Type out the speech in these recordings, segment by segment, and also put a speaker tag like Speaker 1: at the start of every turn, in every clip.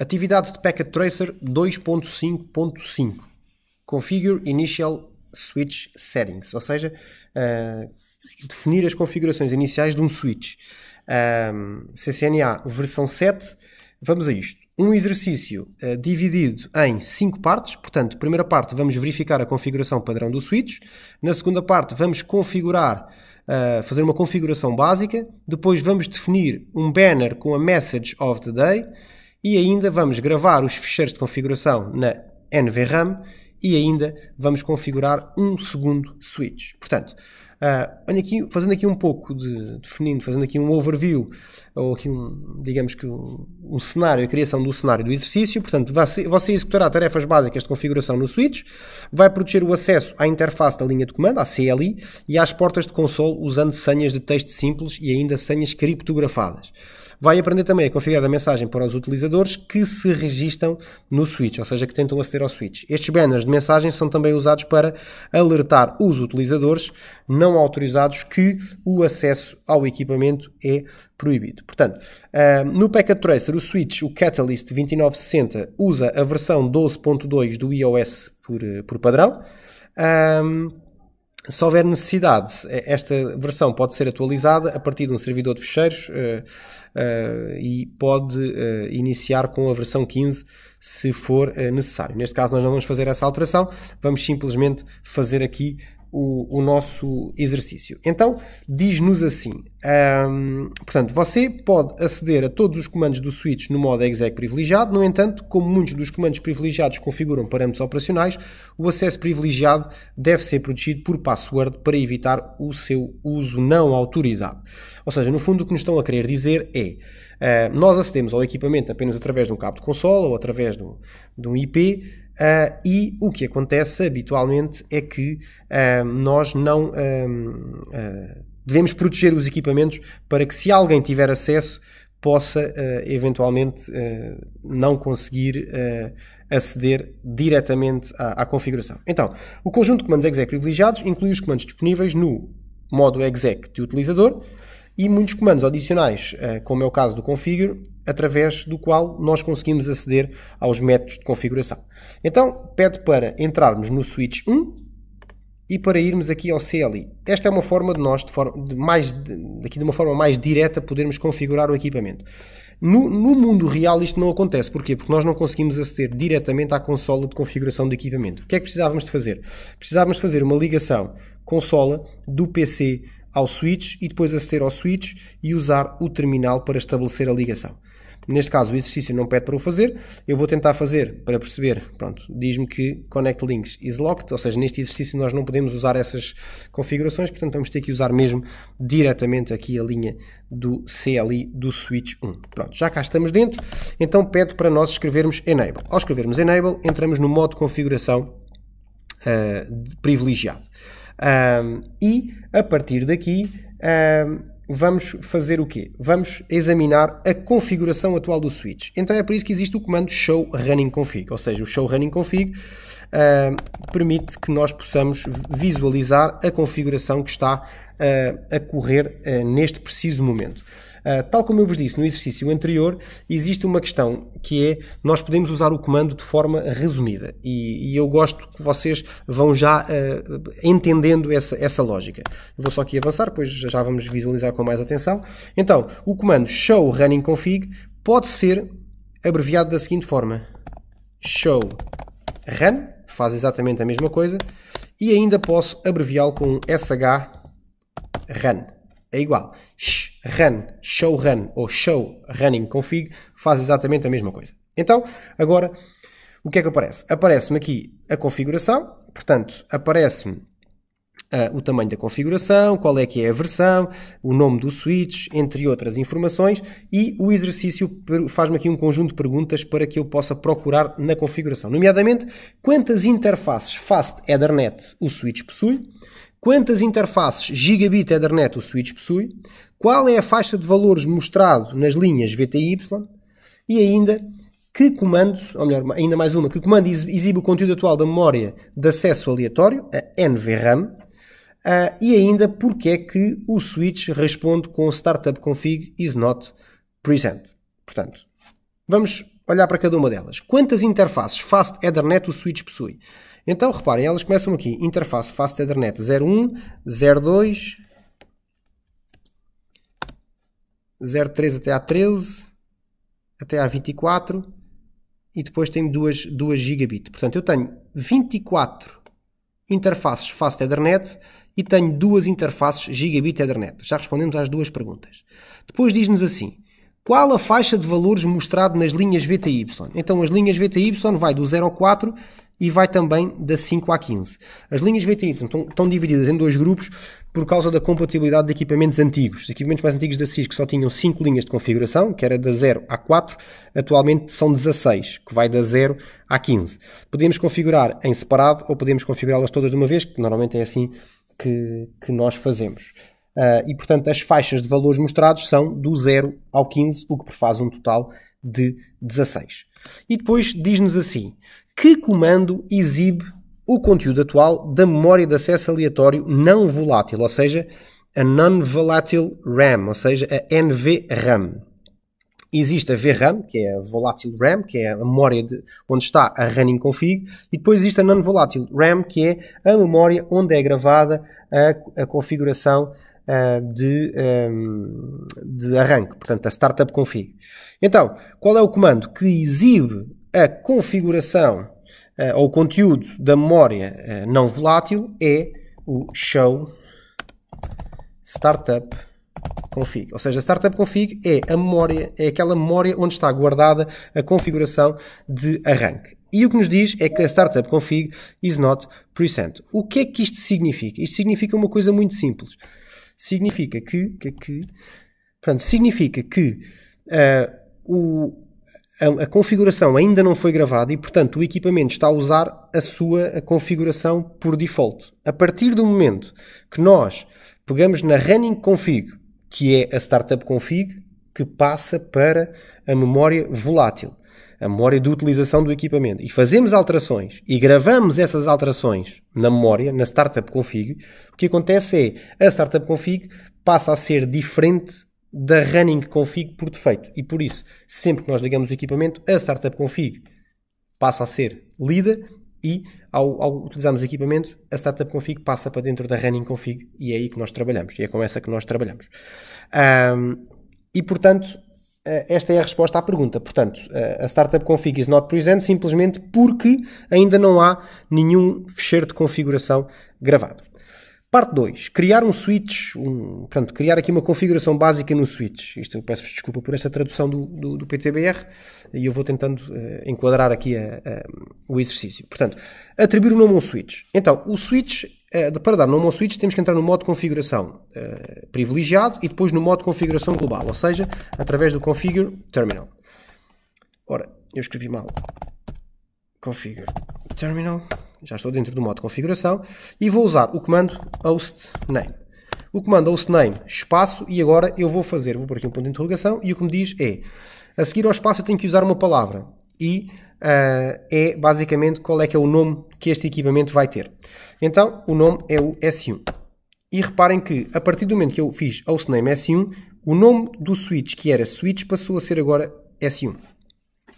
Speaker 1: Atividade de Packet Tracer 2.5.5 Configure Initial Switch Settings, ou seja, uh, definir as configurações iniciais de um switch. Um, ah, CCNA versão 7, vamos a isto. Um exercício uh, dividido em 5 partes, portanto, primeira parte vamos verificar a configuração padrão do switch, na segunda parte vamos configurar, uh, fazer uma configuração básica, depois vamos definir um banner com a message of the day, e ainda vamos gravar os ficheiros de configuração na NVRAM e ainda vamos configurar um segundo switch. Portanto, Uh, olha aqui, fazendo aqui um pouco de, definindo, fazendo aqui um overview, ou aqui um, digamos que um, um cenário, a criação do cenário do exercício, portanto, você, você executará tarefas básicas de configuração no switch, vai proteger o acesso à interface da linha de comando, à CLI, e às portas de console usando senhas de texto simples e ainda senhas criptografadas. Vai aprender também a configurar a mensagem para os utilizadores que se registam no switch, ou seja, que tentam aceder ao switch. Estes banners de mensagem são também usados para alertar os utilizadores não não autorizados que o acesso ao equipamento é proibido. Portanto, ah, no Packet Tracer, o Switch, o Catalyst 2960, usa a versão 12.2 do iOS por, eh, por padrão. Um, ah, se houver necessidade, eh, esta versão pode ser atualizada a partir de um servidor de ficheiros uh, eh, uh, e pode uh, iniciar com a versão 15 se for necessário. Neste caso, nós não vamos fazer essa alteração, vamos simplesmente fazer aqui o, o nosso exercício. Então, diz-nos assim: um, portanto, você pode aceder a todos os comandos do switch no modo exec privilegiado, no entanto, como muitos dos comandos privilegiados configuram parâmetros operacionais, o acesso privilegiado deve ser protegido por password para evitar o seu uso não autorizado. Ou seja, no fundo, o que nos estão a querer dizer é: uh, nós acedemos ao equipamento apenas através de um cabo de consola ou através de um, de um IP Uh, e o que acontece habitualmente é que uh, nós não uh, devemos proteger os equipamentos para que, se alguém tiver acesso, possa eventualmente não conseguir aceder diretamente à, à, configuração. Então, o conjunto de comandos exec privilegiados inclui os comandos disponíveis no modo exec de utilizador e muitos comandos adicionais, como é o caso do configure, através do qual nós conseguimos aceder aos métodos de configuração. Então, pede para entrarmos no switch 1 e para irmos aqui ao CLI. Esta é uma forma de nós, de, forma, de mais, de, aqui de uma forma mais direta, podermos configurar o equipamento. No, no, mundo real isto não acontece. Porquê? Porque nós não conseguimos aceder diretamente à consola de configuração do equipamento. O que é que precisávamos de fazer? Precisávamos de fazer uma ligação consola do PC ao switch e depois aceder ao switch e usar o terminal para estabelecer a ligação. Neste caso, o exercício não pede para o fazer, eu vou tentar fazer para perceber. Pronto, diz-me que connect links is locked, ou seja, neste exercício nós não podemos usar essas configurações, portanto vamos ter que usar mesmo diretamente aqui a linha do CLI do switch 1. Pronto, já cá estamos dentro, então pede para nós escrevermos enable. Ao escrevermos enable, entramos no modo de configuração uh, privilegiado. Um, ah, e a partir daqui um, ah, vamos fazer o quê? Vamos examinar a configuração atual do switch. Então é por isso que existe o comando show running config, ou seja, o show running config uh, permite que nós possamos visualizar a configuração que está uh, a correr uh, neste preciso momento. Ah, tal como eu vos disse no exercício anterior, existe uma questão que é nós podemos usar o comando de forma resumida e, e eu gosto que vocês vão já uh, entendendo essa, essa lógica. vou só aqui avançar, pois já vamos visualizar com mais atenção. Então, o comando show running config pode ser abreviado da seguinte forma: show run, faz exatamente a mesma coisa, e ainda posso abreviá-lo com SH run é igual. Run, show run ou show running config faz exatamente a mesma coisa. Então, agora, o que é que aparece? Aparece-me aqui a configuração, portanto, aparece-me Uh, o tamanho da configuração, qual é que é a versão, o nome do switch, entre outras informações, e o exercício faz-me aqui um conjunto de perguntas para que eu possa procurar na configuração, nomeadamente quantas interfaces Fast Ethernet o switch possui, quantas interfaces gigabit Ethernet o switch possui, qual é a faixa de valores mostrado nas linhas VTY e ainda que comando, ou melhor, ainda mais uma, que comando exibe o conteúdo atual da memória de acesso aleatório, a NVRAM, uh, ah, e ainda porque é que o switch responde com startup config is not present. Portanto, vamos olhar para cada uma delas. Quantas interfaces fast Ethernet o switch possui? Então, reparem, elas começam aqui. Interface Fast Ethernet 01, 02, 03 até a 13, até a 24 e depois tem 2, 2 gigabit. Portanto, eu tenho 24 interfaces Fast Ethernet e tenho duas interfaces gigabit Ethernet. Já respondemos às duas perguntas. Depois diz-nos assim, qual a faixa de valores mostrado nas linhas VTY? Então, as linhas VTY vai do 04 e vai também da 5 à 15. As linhas VTI estão, estão divididas em dois grupos por causa da compatibilidade de equipamentos antigos. Os equipamentos mais antigos da Cisco só tinham 5 linhas de configuração, que era da 0 a 4, atualmente são 16, que vai da 0 a 15. Podemos configurar em separado ou podemos configurá-las todas de uma vez, que normalmente é assim que, que nós fazemos. Uh, e portanto, as faixas de valores mostrados são do 0 ao 15, o que faz um total de 16. E depois diz-nos assim que comando exibe o conteúdo atual da memória de acesso aleatório não volátil, ou seja, a Non-Volatile RAM, ou seja, a NVRAM. Existe a VRAM, que é a Volatile RAM, que é a memória de, onde está a running config, e depois existe a Non-Volatile RAM, que é a memória onde é gravada a, a configuração uh, de, um, ah, de arranque, portanto, a startup config. Então, qual é o comando que exibe a configuração uh, ou conteúdo da memória uh, não volátil é o show startup config. Ou seja, a startup config é a memória, é aquela memória onde está guardada a configuração de arranque. E o que nos diz é que a startup config is not present. O que é que isto significa? Isto significa uma coisa muito simples. Significa que, que, que portanto, significa que uh, o, a, a, configuração ainda não foi gravada e, portanto, o equipamento está a usar a sua configuração por default. A partir do momento que nós pegamos na running config, que é a startup config, que passa para a memória volátil, a memória de utilização do equipamento, e fazemos alterações e gravamos essas alterações na memória, na startup config, o que acontece é a startup config passa a ser diferente da running config por defeito. E por isso, sempre que nós ligamos o equipamento, a startup config passa a ser lida e ao, ao utilizarmos o equipamento, a startup config passa para dentro da running config e é aí que nós trabalhamos. E é com essa que nós trabalhamos. Um, e portanto, eh, esta é a resposta à pergunta. Portanto, eh, a startup config is not present simplesmente porque ainda não há nenhum fecheiro de configuração gravado. Parte 2. Criar um switch, um, portanto, criar aqui uma configuração básica no switch. Isto eu peço desculpa por esta tradução do, do, do PTBR e eu vou tentando uh, enquadrar aqui a, eh, a, eh, o exercício. Portanto, atribuir o nome a um switch. Então, o switch, uh, para dar nome ao switch, temos que entrar no modo de configuração uh, privilegiado e depois no modo de configuração global, ou seja, através do configure terminal. Ora, eu escrevi mal. Configure terminal já estou dentro do modo de configuração, e vou usar o comando host name. O comando host name, espaço, e agora eu vou fazer, vou pôr aqui um ponto de interrogação, e o que me diz é, a seguir ao espaço eu tenho que usar uma palavra, e uh, é basicamente qual é que é o nome que este equipamento vai ter. Então, o nome é o S1. E reparem que, a partir do momento que eu fiz host name S1, o nome do switch, que era switch, passou a ser agora S1.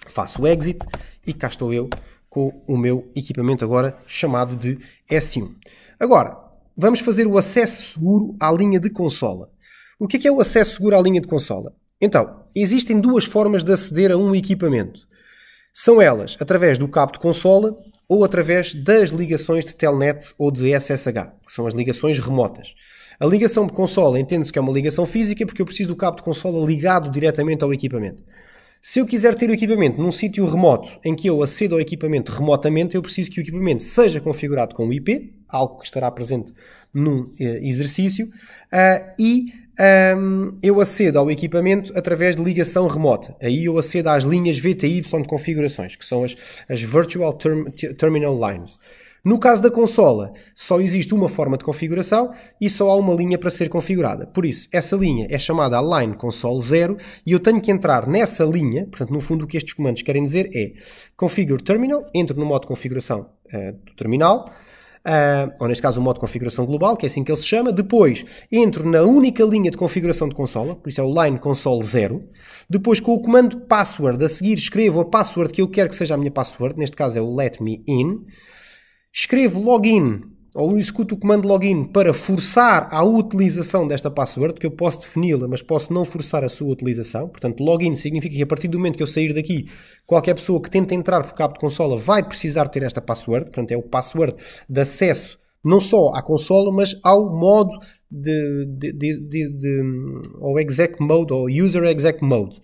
Speaker 1: Faço o exit e cá estou eu com o meu equipamento agora chamado de S1. Agora, vamos fazer o acesso seguro à linha de consola. O que é, que é o acesso seguro à linha de consola? Então, existem duas formas de aceder a um equipamento. São elas através do cabo de consola ou através das ligações de telnet ou de SSH, que são as ligações remotas. A ligação de consola entende-se que é uma ligação física porque eu preciso do cabo de consola ligado diretamente ao equipamento. Se eu quiser ter o equipamento num sítio remoto em que eu acedo ao equipamento remotamente, eu preciso que o equipamento seja configurado com o IP, algo que estará presente num eh, exercício, uh, e um, ehm, eu acedo ao equipamento através de ligação remota. Aí eu acedo às linhas VTY de configurações, que são as, as Virtual Term Terminal Lines. No caso da consola, só existe uma forma de configuração e só há uma linha para ser configurada. Por isso, essa linha é chamada line Console 0 e eu tenho que entrar nessa linha. Portanto, no fundo, o que estes comandos querem dizer é configure terminal, entro no modo de configuração uh, do terminal, uh, ou neste caso o modo de configuração global, que é assim que ele se chama. Depois entro na única linha de configuração de consola, por isso é o line console 0. Depois com o comando password a seguir escrevo a password que eu quero que seja a minha password, neste caso é o let me in escrevo login ou executo o comando login para forçar a utilização desta password, que eu posso defini-la, mas posso não forçar a sua utilização. Portanto, login significa que a partir do momento que eu sair daqui, qualquer pessoa que tente entrar por cabo de consola vai precisar ter esta password. Portanto, é o password de acesso não só à consola, mas ao modo de, de, de, de, de ou exec mode ou user exec mode.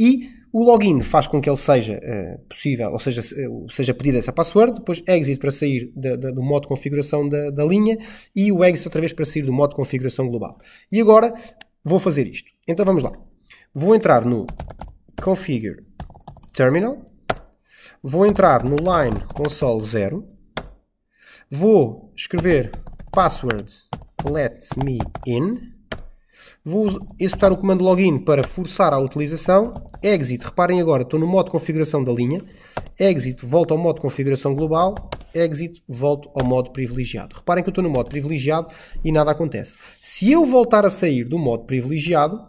Speaker 1: E o login faz com que ele seja uh, possível, ou seja, eh, seja pedida essa password, depois exit para sair da, da, do modo de configuração da, da linha e o exit outra vez para sair do modo de configuração global. E agora vou fazer isto. Então vamos lá. Vou entrar no configure terminal, vou entrar no line console 0, vou escrever password let me in Vou executar o comando login para forçar a utilização. Exit, reparem agora, estou no modo configuração da linha. Exit, volto ao modo configuração global. Exit, volto ao modo privilegiado. Reparem que eu estou no modo privilegiado e nada acontece. Se eu voltar a sair do modo privilegiado,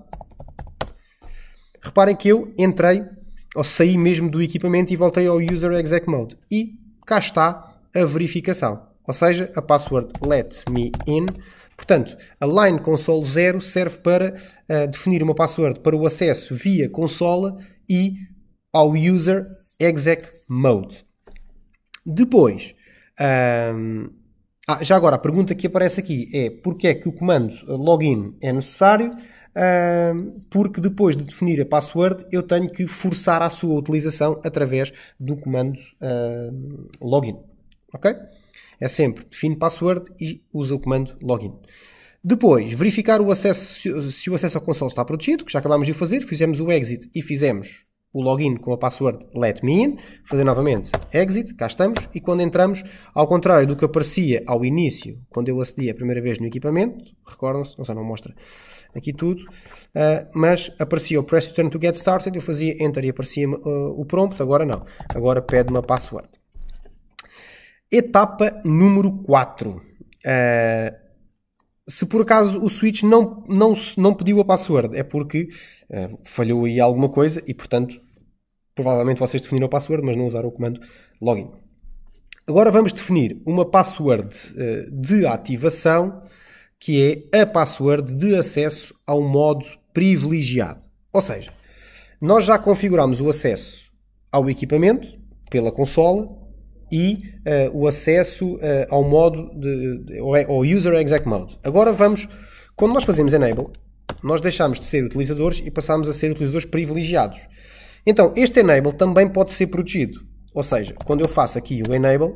Speaker 1: reparem que eu entrei, ou saí mesmo do equipamento e voltei ao User Exec Mode. E cá está a verificação. Ou seja, a password let me in Portanto, a line console 0 serve para uh, definir uma password para o acesso via consola e ao user exec mode. Depois, um, ah, já agora, a pergunta que aparece aqui é porque é que o comando login é necessário? porque depois de definir a password eu tenho que forçar a sua utilização através do comando login. Ok? É sempre define password e usa o comando login. Depois, verificar o acesso, se o acesso ao console está protegido, que já acabámos de fazer, fizemos o exit e fizemos o login com a password let me in, fazer novamente exit, cá estamos, e quando entramos, ao contrário do que aparecia ao início, quando eu acedi a primeira vez no equipamento, recordam-se, não sei, não mostra aqui tudo, uh, mas aparecia o press return to get started, eu fazia enter e aparecia uh, ah, o prompt, agora não, agora pede uma password. Etapa número 4. Uh, eh, se por acaso o Switch não, não, não pediu a password, é porque uh, falhou aí alguma coisa e, portanto, provavelmente vocês definiram a password, mas não usaram o comando login. Agora vamos definir uma password uh, de ativação que é a password de acesso a um modo privilegiado. Ou seja, nós já configuramos o acesso ao equipamento pela consola e uh, o acesso uh, ao modo de, de, ao user exec mode. Agora vamos, quando nós fazemos enable, nós deixamos de ser utilizadores e passamos a ser utilizadores privilegiados. Então, este enable também pode ser protegido. Ou seja, quando eu faço aqui o enable,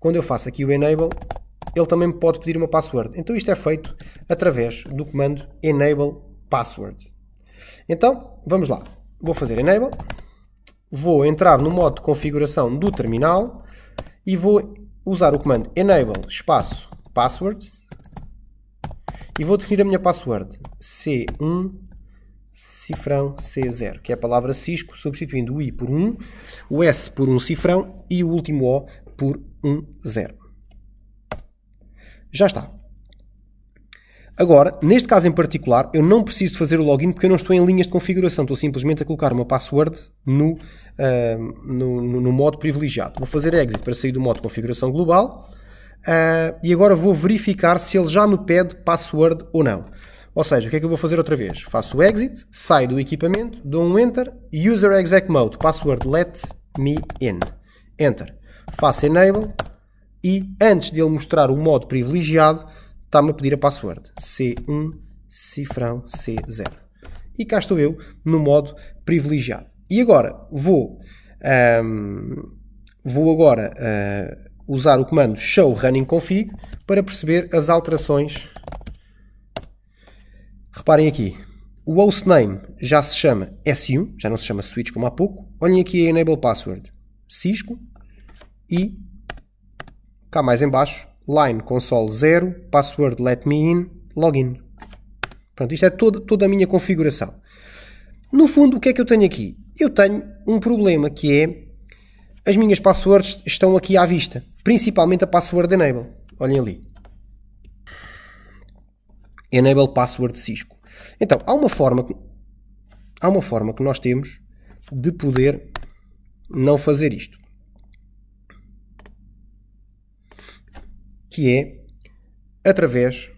Speaker 1: quando eu faço aqui o enable, ele também pode pedir uma password. Então isto é feito através do comando enable password. Então, vamos lá. Vou fazer enable vou entrar no modo de configuração do terminal e vou usar o comando enable espaço password e vou definir a minha password C1 cifrão C0, que é a palavra Cisco, substituindo o I por 1, o S por um cifrão e o último O por um zero. Já está. Agora, neste caso em particular, eu não preciso fazer o login porque eu não estou em linhas de configuração, estou simplesmente a colocar uma password no, uh, no, no, no, modo privilegiado. Vou fazer exit para sair do modo de configuração global uh, e agora vou verificar se ele já me pede password ou não. Ou seja, o que é que eu vou fazer outra vez? Faço exit, saio do equipamento, dou um enter, user exec mode, password let me in. Enter. Faço enable e antes de ele mostrar o modo privilegiado, está-me a pedir a password. C1, cifrão, C0. E cá estou eu, no modo privilegiado. E agora vou, um, vou agora uh, usar o comando show running config para perceber as alterações. Reparem aqui, o hostname já se chama S1, já não se chama switch como há pouco. Olhem aqui a enable password, Cisco, e cá mais em baixo line console 0, password let me in, login. Pronto, isto é toda, toda a minha configuração. No fundo, o que é que eu tenho aqui? Eu tenho um problema que é as minhas passwords estão aqui à vista, principalmente a password enable. Olhem ali. Enable password Cisco. Então, há uma forma que, há uma forma que nós temos de poder não fazer isto. que é através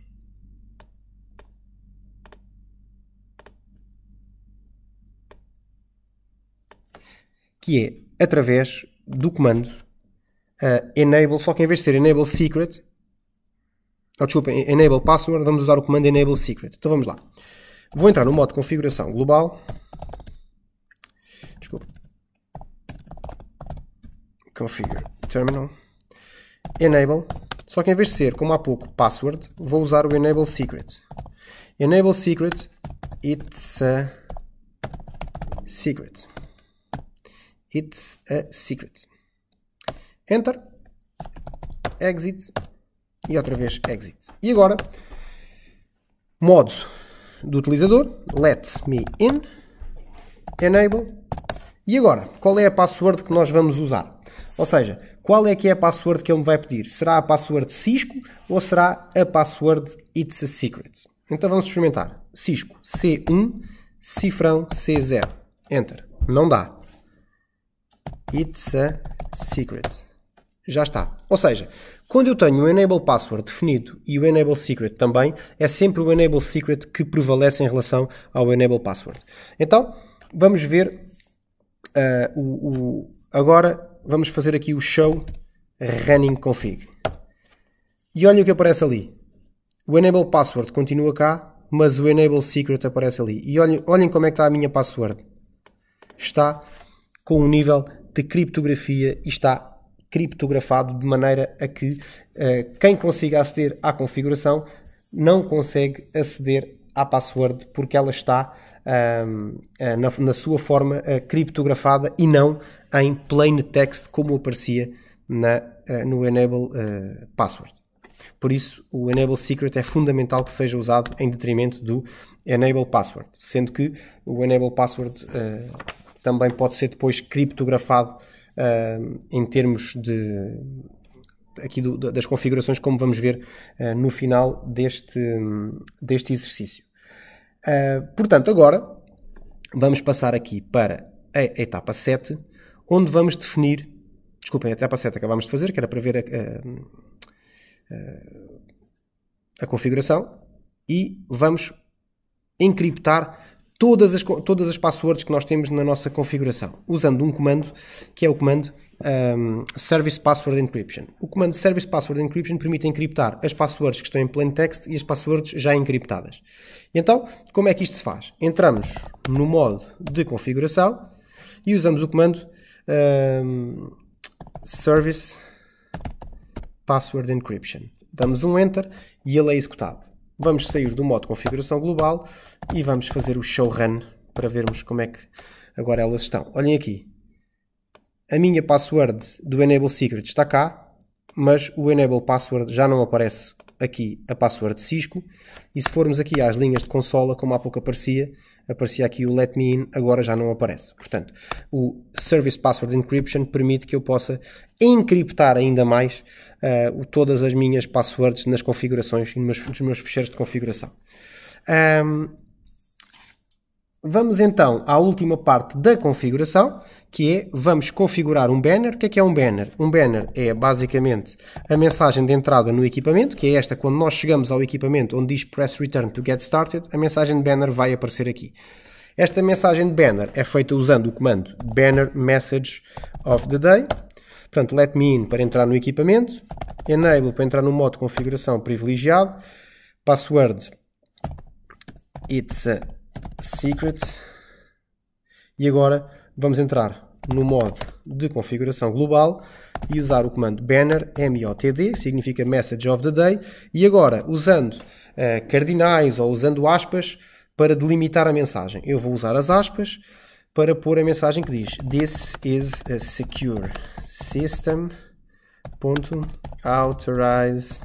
Speaker 1: que é através do comando uh, enable, só que em vez de ser enable secret, oh, desculpa, enable password, vamos usar o comando enable secret. Então vamos lá. Vou entrar no modo configuração global. Desculpa. Configure terminal. Enable só que em vez de ser, como há pouco, password, vou usar o enable secret. Enable secret, it's a secret. It's a secret. Enter, exit e outra vez exit. E agora, modo do utilizador, let me in, enable. E agora, qual é a password que nós vamos usar? Ou seja, qual é que é a password que ele me vai pedir? Será a password Cisco ou será a password It's a Secret? Então vamos experimentar. Cisco C1, cifrão C0. Enter. Não dá. It's a Secret. Já está. Ou seja, quando eu tenho o Enable Password definido e o Enable Secret também, é sempre o Enable Secret que prevalece em relação ao Enable Password. Então, vamos ver uh, o, o, agora vamos fazer aqui o show running config. E olha o que aparece ali. O enable password continua cá, mas o enable secret aparece ali. E olhem, olhem como é que está a minha password. Está com um nível de criptografia e está criptografado de maneira a que uh, quem consiga aceder à configuração não consegue aceder à password porque ela está eh, na, na, sua forma eh, criptografada e não em plain text como aparecia na, eh, no Enable Password. Por isso, o Enable Secret é fundamental que seja usado em detrimento do Enable Password, sendo que o Enable Password uh, também pode ser depois criptografado uh, em termos de aqui do, das configurações, como vamos ver uh, no final deste, hum, deste exercício. Uh, portanto, agora vamos passar aqui para a etapa 7, onde vamos definir. Desculpem, a etapa 7 acabámos de fazer, que era para ver a, a, a configuração, e vamos encriptar todas as, todas as passwords que nós temos na nossa configuração, usando um comando que é o comando um, ehm, Service Password Encryption. O comando Service Password Encryption permite encriptar as passwords que estão em plain text e as passwords já encriptadas. E então, como é que isto se faz? Entramos no modo de configuração e usamos o comando um, ehm, Service Password Encryption. Damos um Enter e ele é executado. Vamos sair do modo de configuração global e vamos fazer o Show Run para vermos como é que agora elas estão. Olhem aqui, a minha password do Enable Secret está cá, mas o Enable Password já não aparece aqui a password Cisco. E se formos aqui às linhas de consola, como há pouco aparecia, aparecia aqui o Let Me In, agora já não aparece. Portanto, o Service Password Encryption permite que eu possa encriptar ainda mais uh, todas as minhas passwords nas configurações e nos meus, ficheiros de configuração. Um, Vamos então à última parte da configuração, que é vamos configurar um banner. O que é que é um banner? Um banner é basicamente a mensagem de entrada no equipamento, que é esta quando nós chegamos ao equipamento onde diz press return to get started, a mensagem de banner vai aparecer aqui. Esta mensagem de banner é feita usando o comando banner message of the day. Portanto, let me in para entrar no equipamento, enable para entrar no modo configuração privilegiado, password it's a secret e agora vamos entrar no modo de configuração global e usar o comando banner MOTD, significa message of the day, e agora usando uh, cardinais ou usando aspas para delimitar a mensagem. Eu vou usar as aspas para pôr a mensagem que diz This is a secure system. authorized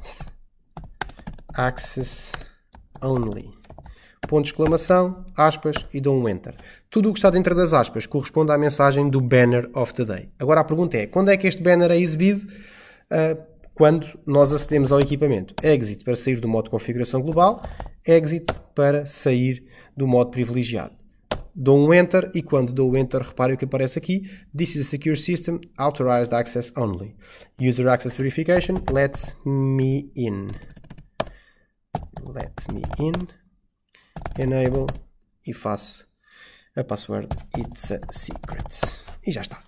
Speaker 1: access only ponto de exclamação, aspas e dou um enter. Tudo o que está dentro das aspas corresponde à mensagem do banner of the day. Agora a pergunta é, quando é que este banner é exibido? Uh, quando nós acedemos ao equipamento. Exit para sair do modo configuração global, exit para sair do modo privilegiado. Dou um Enter e quando dou o Enter, reparem o que aparece aqui. This is a secure system, authorized access only. User access verification, let me in. Let me in enable e faço a password it's a secret. E já está.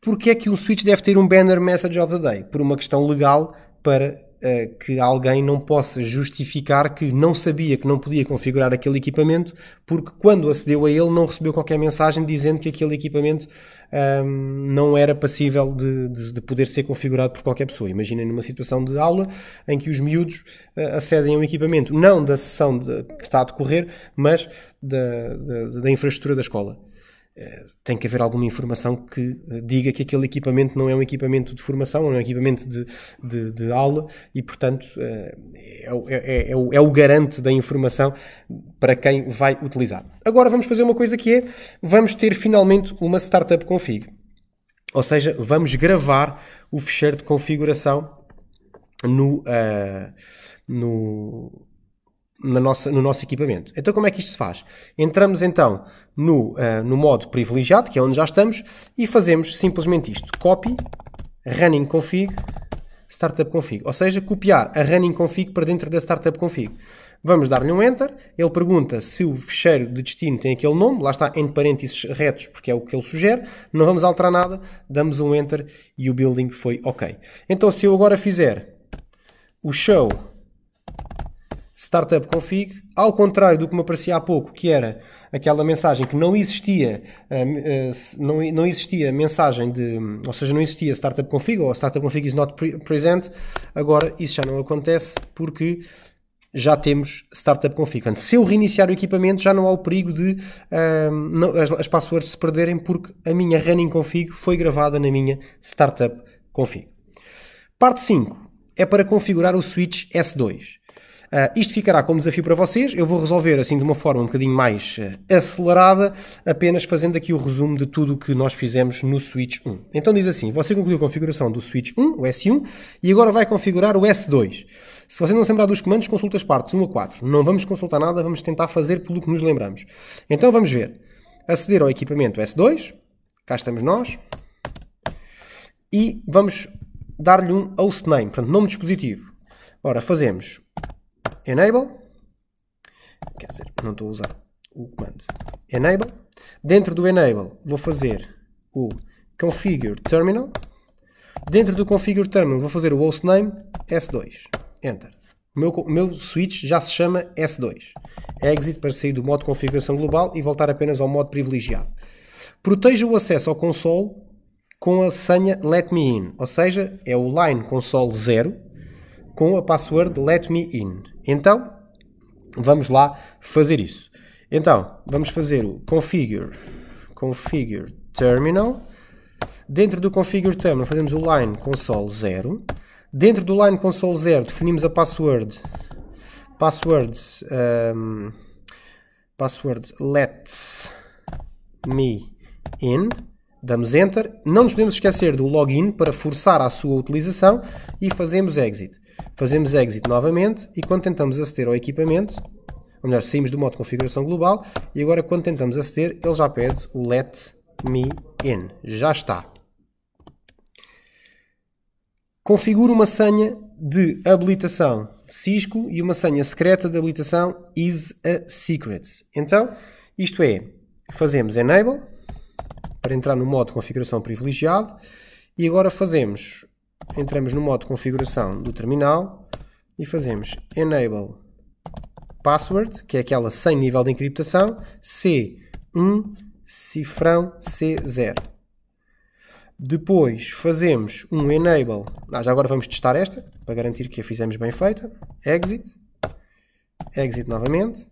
Speaker 1: Porquê é que o switch deve ter um banner message of the day? Por uma questão legal para uh, que alguém não possa justificar que não sabia que não podia configurar aquele equipamento porque quando acedeu a ele não recebeu qualquer mensagem dizendo que aquele equipamento um, não era passível de, de, de, poder ser configurado por qualquer pessoa. Imaginem numa situação de aula em que os miúdos uh, acedem um equipamento, não da sessão de, que está a decorrer, mas da, da, da infraestrutura da escola. Eh, tem que haver alguma informação que eh, diga que aquele equipamento não é um equipamento de formação, não é um equipamento de, de, de aula e, portanto, eh, é, é, é, é, o, é, o, garante da informação para quem vai utilizar. Agora vamos fazer uma coisa que é, vamos ter finalmente uma startup config. Ou seja, vamos gravar o ficheiro de configuração no, uh, no, na nossa, no nosso equipamento. Então, como é que isto se faz? Entramos então no, uh, no modo privilegiado, que é onde já estamos, e fazemos simplesmente isto: copy running config startup config, ou seja, copiar a running config para dentro da startup config. Vamos dar-lhe um enter, ele pergunta se o fecheiro de destino tem aquele nome, lá está entre parênteses retos porque é o que ele sugere, não vamos alterar nada, damos um enter e o building foi ok. Então se eu agora fizer o show Startup Config, ao contrário do que me aparecia há pouco, que era aquela mensagem que não existia, eh, eh, não existia mensagem de, ou seja, não existia Startup Config ou Startup Config is not present, agora isso já não acontece porque já temos Startup Config. Portanto, se eu reiniciar o equipamento, já não há o perigo de um, ehm, não, as, as passwords se perderem, porque a minha Running Config foi gravada na minha Startup Config. Parte 5 é para configurar o switch S2. Uh, isto ficará como desafio para vocês. Eu vou resolver assim de uma forma um bocadinho mais uh, acelerada, apenas fazendo aqui o resumo de tudo o que nós fizemos no Switch 1. Então diz assim: você concluiu a configuração do Switch 1, o S1, e agora vai configurar o S2. Se você não se lembrar dos comandos, consulta as partes 1 a 4. Não vamos consultar nada, vamos tentar fazer pelo que nos lembramos. Então vamos ver. Aceder ao equipamento S2, cá estamos nós, e vamos dar-lhe um host name, portanto, nome de dispositivo. Ora, fazemos enable, quer dizer, não estou a usar o comando enable. Dentro do enable vou fazer o configure terminal. Dentro do configure terminal vou fazer o hostname S2. Enter. O meu, o meu switch já se chama S2. É exit para sair do modo configuração global e voltar apenas ao modo privilegiado. Proteja o acesso ao console com a senha let me in, ou seja, é o line console 0 com a password let me in. Então, vamos lá fazer isso. Então, vamos fazer o configure, configure terminal. Dentro do configure terminal fazemos o line console 0. Dentro do line console 0 definimos a password, passwords, um, ehm, password let me in. Damos enter. Não nos podemos esquecer do login para forçar a sua utilização e fazemos exit. Fazemos exit novamente e quando tentamos aceder ao equipamento, ou melhor, saímos do modo de configuração global e agora quando tentamos aceder, ele já pede o let me in. Já está. Configura uma senha de habilitação Cisco e uma senha secreta de habilitação is a secret. Então, isto é, fazemos enable para entrar no modo de configuração privilegiado e agora fazemos entramos no modo configuração do terminal e fazemos enable password, que é aquela sem nível de encriptação, C1 cifrão C0. Depois fazemos um enable, ah, já agora vamos testar esta, para garantir que a fizemos bem feita, exit, exit novamente,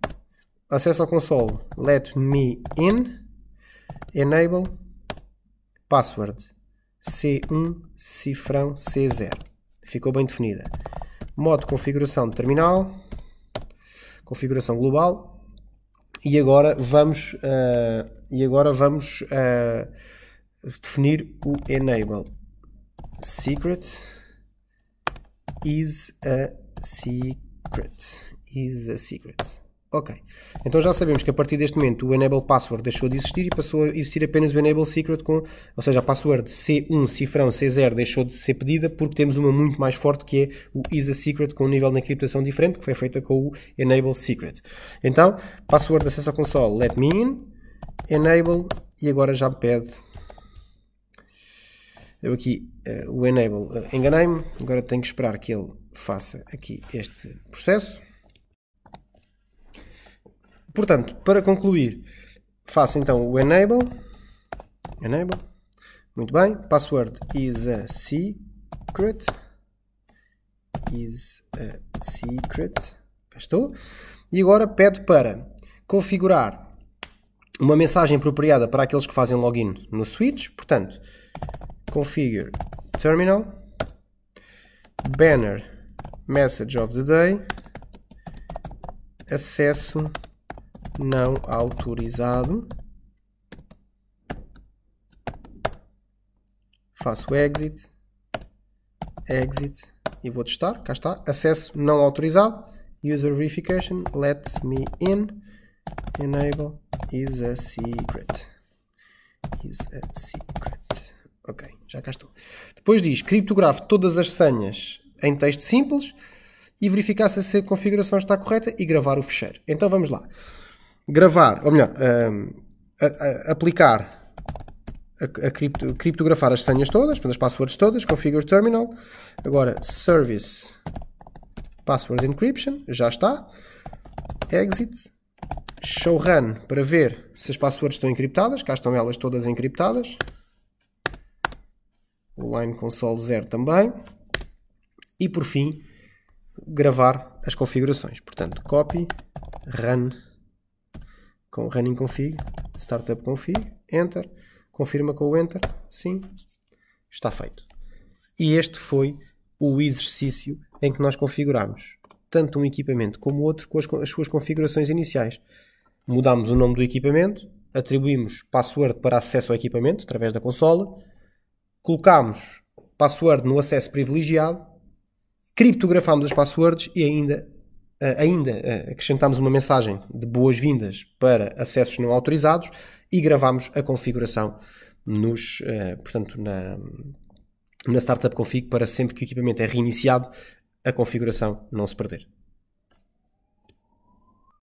Speaker 1: acesso ao console, let me in, enable, password, C1, cifrão C0. Ficou bem definida. Modo de configuração de terminal, configuração global. E agora vamos, uh, e agora vamos uh, definir o enable secret is a secret is a secret Ok. Então já sabemos que a partir deste momento o enable password deixou de existir e passou a existir apenas o enable secret com, ou seja, a password C1 cifrão C0 deixou de ser pedida porque temos uma muito mais forte que é o is a secret com um nível de encriptação diferente que foi feita com o enable secret. Então, password de acesso à console, let me in, enable e agora já me pede eu aqui uh, o enable, uh, enganei-me, agora tenho que esperar que ele faça aqui este processo. Portanto, para concluir, faço então o enable, enable, muito bem, password is a secret, is a secret, cá estou, e agora pede para configurar uma mensagem apropriada para aqueles que fazem login no Switch, portanto, configure terminal, banner message of the day, acesso não autorizado. Faço exit, exit e vou testar. Cá está, acesso não autorizado. User verification, let me in. Enable is a secret. Is a secret. Ok, já cá estou. Depois diz, criptografe todas as senhas em texto simples e verificar se a configuração está correta e gravar o fecheiro. Então vamos lá gravar, ou melhor, um, ehm, a, a, aplicar, a, cripto, criptografar as senhas todas, as passwords todas, configure terminal, agora service password encryption, já está, exit, show run para ver se as passwords estão encriptadas, cá estão elas todas encriptadas, o line console 0 também, e por fim gravar as configurações, portanto copy, run, com running config, startup config, enter, confirma com o enter, sim, está feito. E este foi o exercício em que nós configuramos tanto um equipamento como outro com as, as suas configurações iniciais. Mudamos o nome do equipamento, atribuímos password para acesso ao equipamento através da consola, colocamos password no acesso privilegiado, criptografamos as passwords e ainda eh, ainda eh, acrescentámos uma mensagem de boas-vindas para acessos não autorizados e gravámos a configuração nos, eh, portanto, na, na Startup Config para sempre que o equipamento é reiniciado, a configuração não se perder.